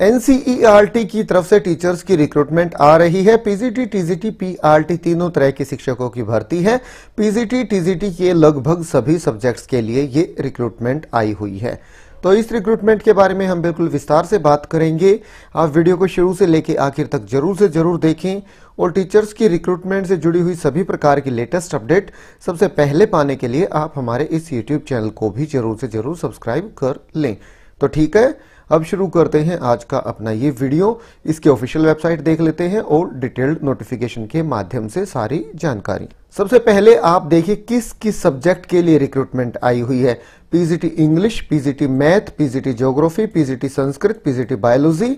NCERT की तरफ से टीचर्स की रिक्रूटमेंट आ रही है पीजीटी टीजीटी पीआरटी तीनों तरह के शिक्षकों की भर्ती है पीजीटी टीजीटी के लगभग सभी सब्जेक्ट्स के लिए ये रिक्रूटमेंट आई हुई है तो इस रिक्रूटमेंट के बारे में हम बिल्कुल विस्तार से बात करेंगे आप वीडियो को शुरू से लेकर आखिर तक जरूर से जरूर देखें और टीचर्स की रिक्रूटमेंट से जुड़ी हुई सभी प्रकार की लेटेस्ट अपडेट सबसे पहले पाने के लिए आप हमारे इस यूट्यूब चैनल को भी जरूर से जरूर सब्सक्राइब कर लें तो ठीक है अब शुरू करते हैं आज का अपना ये वीडियो इसके ऑफिशियल वेबसाइट देख लेते हैं और डिटेल्ड नोटिफिकेशन के माध्यम से सारी जानकारी सबसे पहले आप देखिए किस किस सब्जेक्ट के लिए रिक्रूटमेंट आई हुई है PGT English PGT math PGT geography PGT Sanskrit PGT biology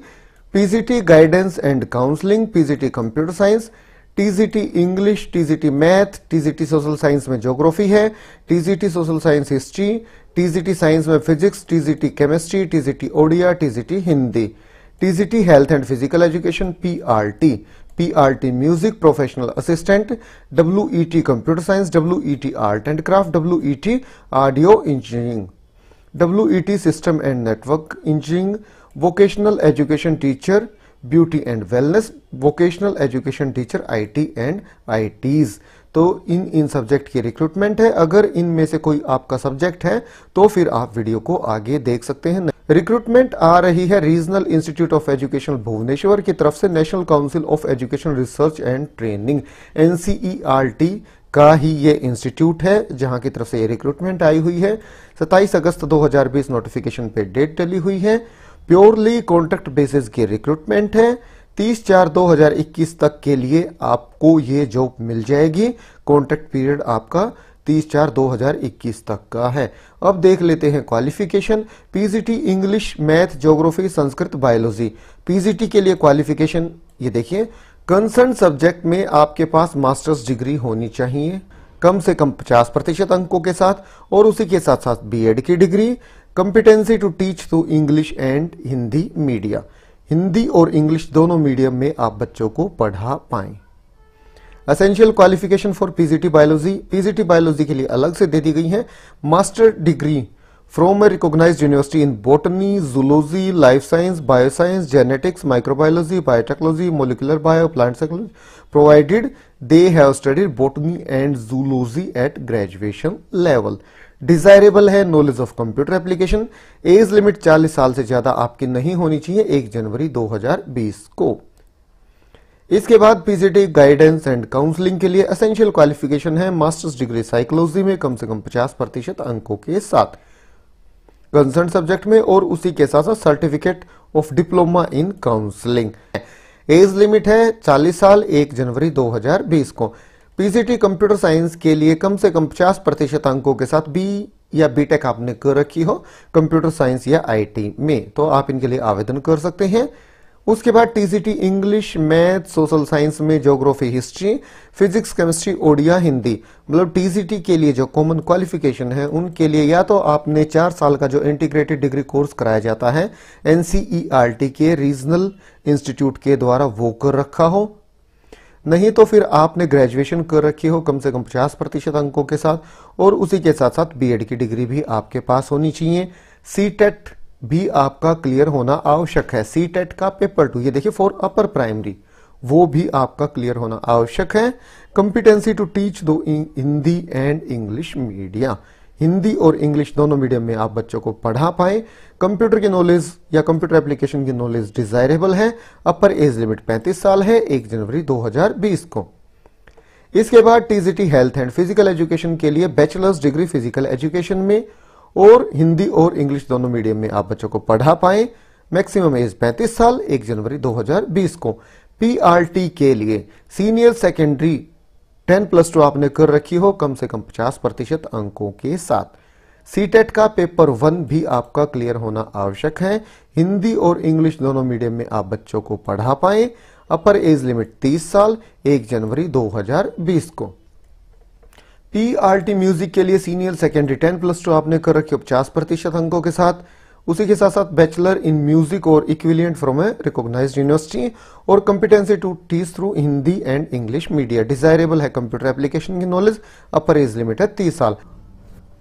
PGT guidance and counselling PGT computer science TGT English TGT math TGT social science में ज्योग्राफी है TGT social science history TGT science में physics TGT chemistry TGT Odia TGT Hindi TGT health and physical education PRT PRT music professional assistant WET computer science WET art and craft WET audio engineering WET system and network engineering vocational education teacher beauty and wellness vocational education teacher IT and ITES तो इन इन subject की recruitment है अगर इनमें से कोई आपका subject है तो फिर आप वीडियो को आगे देख सकते हैं रिक्रूटमेंट आ रही है regional institute of education Bhubaneswar की तरफ से national council of education research and training NCERT का ही ये इंस्टीट्यूट है जहां की तरफ से ये रिक्रूटमेंट आई हुई है 27 अगस्त 2020 नोटिफिकेशन पे डेट डली हुई है प्योरली कॉन्ट्रैक्ट बेसिस की रिक्रूटमेंट है 30 चार 2021 तक के लिए आपको ये जॉब मिल जाएगी कॉन्ट्रैक्ट पीरियड आपका 30 चार 2021 तक का है अब देख लेते हैं qualification PGT English math geography Sanskrit biology PGT के लिए क्वालिफिकेशन ये देखिए कंसर्न सब्जेक्ट में आपके पास मास्टर्स डिग्री होनी चाहिए कम से कम 50 प्रतिशत अंकों के साथ और उसी के साथ साथ बीएड की degree competency to teach through English and Hindi media Hindi और इंग्लिश दोनों मीडियम में आप बच्चों को पढ़ा पाए essential qualification for PGT biology PGT biology के लिए अलग से दे दी गई है master degree from a recognise university in botany zoology life science bioscience genetics microbiology biotechnology molecular bio plant psychology provided they have studied botany and zoology at graduation level desirable है knowledge of computer application age limit 40 साल से ज्यादा आपकी नहीं होनी चाहिए 1 जनवरी 2020 को इसके बाद पीजीटी गाइडेंस एंड काउंसलिंग के लिए असेंशियल क्वालिफिकेशन है मास्टर्स डिग्री साइकोलॉजी में कम से कम 50 प्रतिशत अंकों के साथ कंसर्न सब्जेक्ट में और उसी के साथ साथ certificate of diploma in counselling age limit है 40 साल 1 जनवरी 2020 को पीसीटी कंप्यूटर साइंस के लिए कम से कम 50 प्रतिशत अंकों के साथ बी या बीटेक आपने कर रखी हो कंप्यूटर साइंस या आईटी में तो आप इनके लिए आवेदन कर सकते हैं उसके बाद TCT English math social science में geography history physics chemistry Odia Hindi मतलब टीसीटी के लिए जो कॉमन क्वालिफिकेशन है उनके लिए या तो आपने चार साल का जो इंटीग्रेटेड डिग्री कोर्स कराया जाता है एनसीईआरटी e के रीजनल इंस्टीट्यूट के द्वारा वो कर रखा हो नहीं तो फिर आपने ग्रेजुएशन कर रखी हो कम से कम 50 प्रतिशत अंकों के साथ और उसी के साथ साथ बीएड की डिग्री भी आपके पास होनी चाहिए सी टेट e भी आपका क्लियर होना आवश्यक है सी टेट e का पेपर टू ये देखिए फॉर अपर प्राइमरी वो भी आपका क्लियर होना आवश्यक है competency to teach through Hindi and English media Hindi और इंग्लिश दोनों मीडियम में आप बच्चों को पढ़ा पाए कंप्यूटर की नॉलेज या कंप्यूटर एप्लीकेशन की नॉलेज डिजायरेबल है अपर एज लिमिट 35 साल है 1 जनवरी 2020 को इसके बाद TGT health and physical education के लिए बैचलर्स डिग्री फिजिकल एजुकेशन में और हिंदी और इंग्लिश दोनों मीडियम में आप बच्चों को पढ़ा पाए मैक्सिमम एज पैंतीस साल एक जनवरी दो को पीआरटी के लिए senior secondary ten plus two आपने कर रखी हो कम से कम पचास प्रतिशत अंकों के साथ सी टेट e का पेपर वन भी आपका क्लियर होना आवश्यक है हिंदी और इंग्लिश दोनों मीडियम में आप बच्चों को पढ़ा पाए अपर एज लिमिट 30 साल 1 जनवरी 2020 को पीआरटी म्यूजिक के लिए senior secondary ten plus two आपने कर रखी हो पचास प्रतिशत अंकों के साथ उसी के साथ साथ बैचलर इन म्यूजिक और equivalent from a recognise university और competency to teach through Hindi and English media desirable है कंप्यूटर एप्लीकेशन की नॉलेज अपर एज लिमिट है तीस साल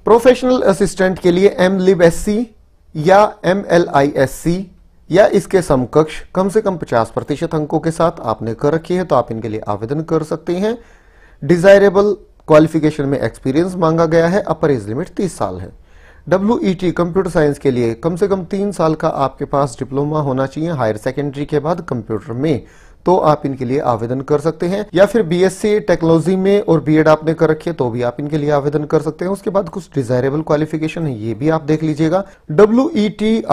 प्रोफेशनल असिस्टेंट के लिए एम लिब एस सी या M L I S C या इसके समकक्ष कम से कम 50 प्रतिशत अंकों के साथ आपने कर रखी है तो आप इनके लिए आवेदन कर सकते हैं डिजायरेबल क्वालिफिकेशन में एक्सपीरियंस मांगा गया है अपर एज लिमिट 30 साल है डब्ल्यू कंप्यूटर साइंस के लिए कम से कम तीन साल का आपके पास डिप्लोमा होना चाहिए हायर सेकेंडरी के बाद कंप्यूटर में तो आप इनके लिए आवेदन कर सकते हैं या फिर बीएससी टेक्नोलॉजी में और बीएड आपने कर रखी है तो भी आप इनके लिए आवेदन कर सकते हैं उसके बाद कुछ डिजायरेबल क्वालिफिकेशन है ये भी आप देख लीजिएगा डब्ल्यू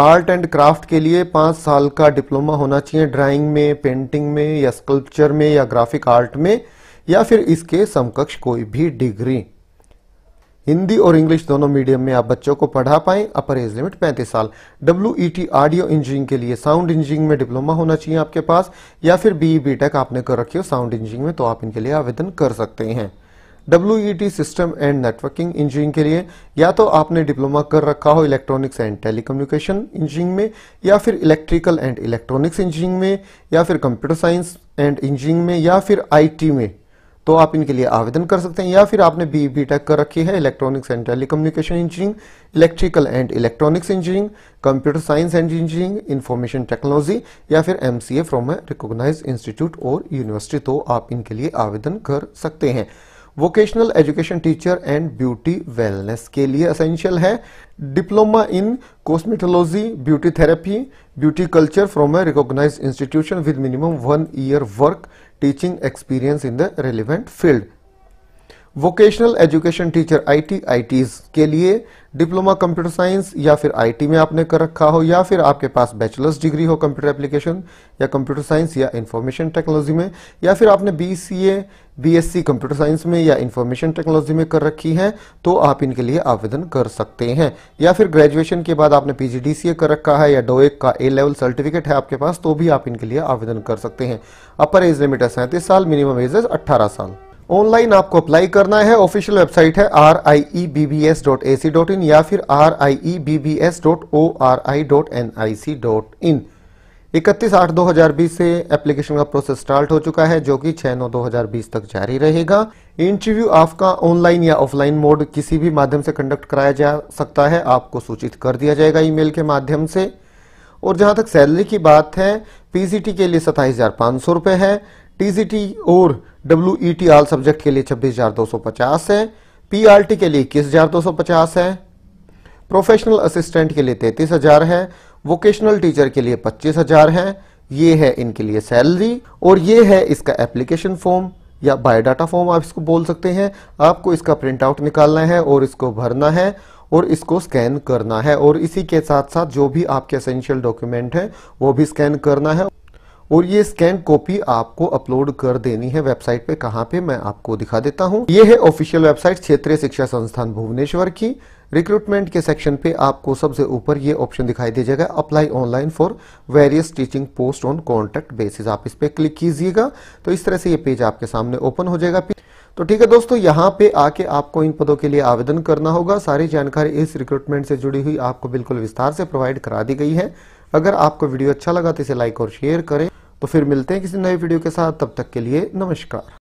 आर्ट एंड क्राफ्ट के लिए पांच साल का डिप्लोमा होना चाहिए ड्राइंग में पेंटिंग में या स्कल्पचर में या ग्राफिक आर्ट में या फिर इसके समकक्ष कोई भी डिग्री हिंदी और इंग्लिश दोनों मीडियम में आप बच्चों को पढ़ा पाएं अपर एज लिमिट 35 साल डब्ल्यू ऑडियो इंजीनियरिंग के लिए साउंड इंजीनियरिंग में डिप्लोमा होना चाहिए आपके पास या फिर बीई बीटेक e आपने कर रखी हो साउंड इंजीनियरिंग में तो आप इनके लिए आवेदन कर सकते हैं W system and networking engineering के लिए या तो आपने डिप्लोमा कर रखा हो इलेक्ट्रॉनिक्स एंड टेलीकम्युनिकेशन इंजीनियरिंग में या फिर इलेक्ट्रिकल एंड इलेक्ट्रॉनिक्स इंजीनियरिंग में या फिर कंप्यूटर साइंस एंड इंजीनियरिंग में या फिर आईटी में तो आप इनके लिए आवेदन कर सकते हैं या फिर आपने बी बी टेक कर रखी है electronics and telecommunication engineering electrical and electronics engineering computer science and engineering information technology या फिर M C A from a recognise institute और यूनिवर्सिटी तो आप इनके लिए आवेदन कर सकते हैं vocational education teacher and beauty wellness के लिए असेंशियल है diploma in cosmetology beauty therapy beauty culture from a recognized institution with minimum one year work teaching experience in the relevant field vocational education teacher IT ITs के लिए diploma computer science या फिर IT में आपने कर रखा हो या फिर आपके पास बैचलर्स डिग्री हो कंप्यूटर एप्लीकेशन या कंप्यूटर साइंस या इंफॉर्मेशन टेक्नोलॉजी में या फिर आपने बीसीए बीएससी कंप्यूटर साइंस में या इंफॉर्मेशन टेक्नोलॉजी में कर रखी है तो आप इनके लिए आवेदन कर सकते हैं या फिर ग्रेजुएशन के बाद आपने पीजीडीसीए कर रखा है या डोएक e का ए लेवल सर्टिफिकेट है आपके पास तो भी आप इनके लिए आवेदन कर सकते हैं अपर एज लिमिट है सैंतीस साल मिनिमम एज है अट्ठारह साल ऑनलाइन आपको अप्लाई करना है ऑफिशियल वेबसाइट है R I E B B S dot A C dot in या फिर R I E B B S dot O R I dot N I C dot in इकतीस आठ दो हजार बीस से एप्लीकेशन का प्रोसेस स्टार्ट हो चुका है जो कि छह नौ दो हजार बीस तक जारी रहेगा इंटरव्यू आपका ऑनलाइन या ऑफलाइन मोड किसी भी माध्यम से कंडक्ट कराया जा सकता है आपको सूचित कर दिया जाएगा ईमेल के माध्यम से और जहां तक सैलरी की बात है पीसीटी के लिए सताईस हजार पांच सौ रुपए है टीसीटी और W E T all subject के लिए छब्बीस हजार दो सौ पचास है पी आर टी के लिए इक्कीस हजार दो सौ पचास है प्रोफेशनल असिस्टेंट के लिए तैतीस हजार है वोकेशनल टीचर के लिए पच्चीस हजार है ये है इनके लिए सैलरी और ये है इसका एप्लीकेशन फॉर्म या बायोडाटा फॉर्म आप इसको बोल सकते हैं आपको इसका प्रिंट आउट निकालना है और इसको भरना है और इसको स्कैन करना है और इसी के साथ साथ जो भी आपके असेंशियल डॉक्यूमेंट है वो भी स्कैन करना है और ये स्कैन कॉपी आपको अपलोड कर देनी है वेबसाइट पे कहाँ पे मैं आपको दिखा देता हूँ ये है ऑफिशियल वेबसाइट क्षेत्रीय शिक्षा संस्थान भुवनेश्वर की रिक्रूटमेंट के सेक्शन पे आपको सबसे ऊपर ये ऑप्शन दिखाई जाएगा apply online for various teaching post on contract basis आप इस पर क्लिक कीजिएगा तो इस तरह से ये पेज आपके सामने ओपन हो जाएगा तो ठीक है दोस्तों यहाँ पे आके आपको इन पदों के लिए आवेदन करना होगा सारी जानकारी इस रिक्रूटमेंट से जुड़ी हुई आपको बिल्कुल विस्तार से प्रोवाइड करा दी गई है अगर आपको वीडियो अच्छा लगा तो इसे लाइक और शेयर करें तो फिर मिलते हैं किसी नए वीडियो के साथ तब तक के लिए नमस्कार